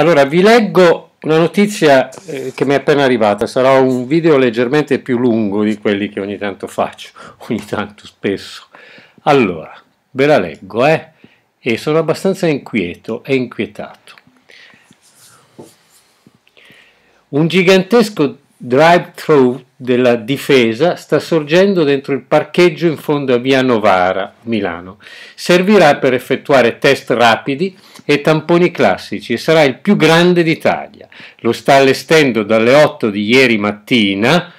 Allora, vi leggo una notizia eh, che mi è appena arrivata, sarà un video leggermente più lungo di quelli che ogni tanto faccio, ogni tanto spesso. Allora, ve la leggo, eh? E sono abbastanza inquieto e inquietato. Un gigantesco drive-thru della difesa sta sorgendo dentro il parcheggio in fondo a via Novara, Milano. Servirà per effettuare test rapidi e tamponi classici e sarà il più grande d'Italia. Lo sta allestendo dalle 8 di ieri mattina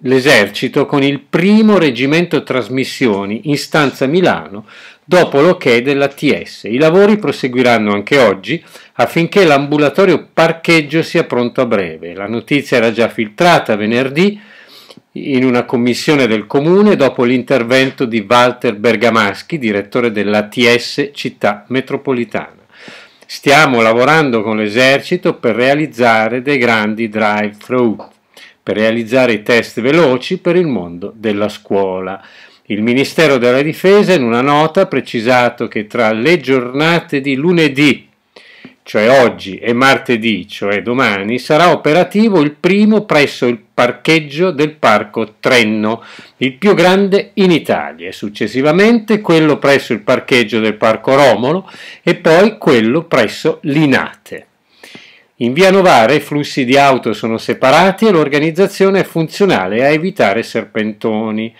l'esercito con il primo reggimento trasmissioni in stanza Milano dopo l'ok della TS. I lavori proseguiranno anche oggi affinché l'ambulatorio parcheggio sia pronto a breve. La notizia era già filtrata venerdì in una commissione del comune dopo l'intervento di Walter Bergamaschi, direttore dell'ATS Città Metropolitana. Stiamo lavorando con l'esercito per realizzare dei grandi drive-through, per realizzare i test veloci per il mondo della scuola. Il Ministero della Difesa in una nota ha precisato che tra le giornate di lunedì, cioè oggi, e martedì, cioè domani, sarà operativo il primo presso il parcheggio del Parco Trenno, il più grande in Italia, e successivamente quello presso il parcheggio del Parco Romolo e poi quello presso l'Inate. In via Novara i flussi di auto sono separati e l'organizzazione è funzionale a evitare serpentoni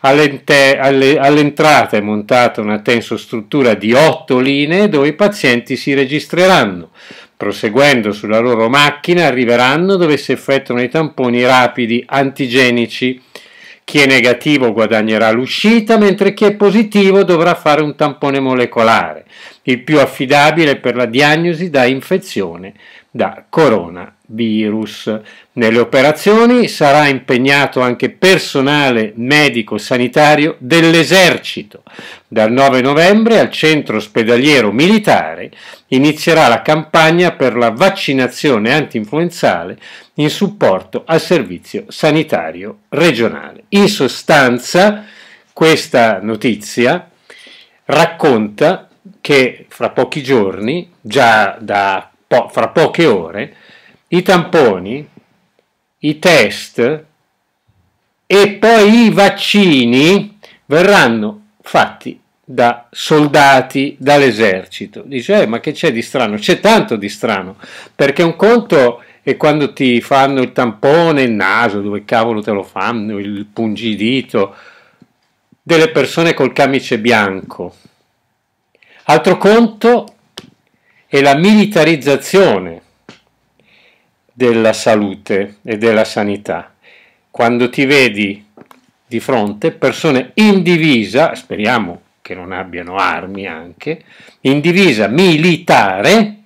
all'entrata è montata una tensostruttura di otto linee dove i pazienti si registreranno. Proseguendo sulla loro macchina arriveranno dove si effettuano i tamponi rapidi antigenici. Chi è negativo guadagnerà l'uscita, mentre chi è positivo dovrà fare un tampone molecolare, il più affidabile per la diagnosi da infezione da coronavirus virus. Nelle operazioni sarà impegnato anche personale medico-sanitario dell'esercito. Dal 9 novembre al centro ospedaliero militare inizierà la campagna per la vaccinazione antinfluenzale in supporto al servizio sanitario regionale. In sostanza, questa notizia racconta che fra pochi giorni, già da po- fra poche ore, i tamponi, i test e poi i vaccini verranno fatti da soldati, dall'esercito. Dice, eh, ma che c'è di strano? C'è tanto di strano, perché un conto è quando ti fanno il tampone, il naso, dove cavolo te lo fanno, il pungidito, delle persone col camice bianco. Altro conto è la militarizzazione della salute e della sanità. Quando ti vedi di fronte persone in divisa, speriamo che non abbiano armi anche, in divisa militare,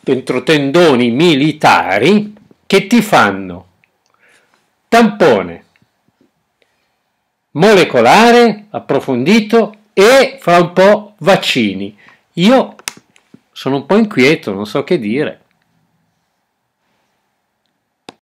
dentro tendoni militari, che ti fanno tampone molecolare approfondito e fra un po' vaccini. Io sono un po' inquieto, non so che dire.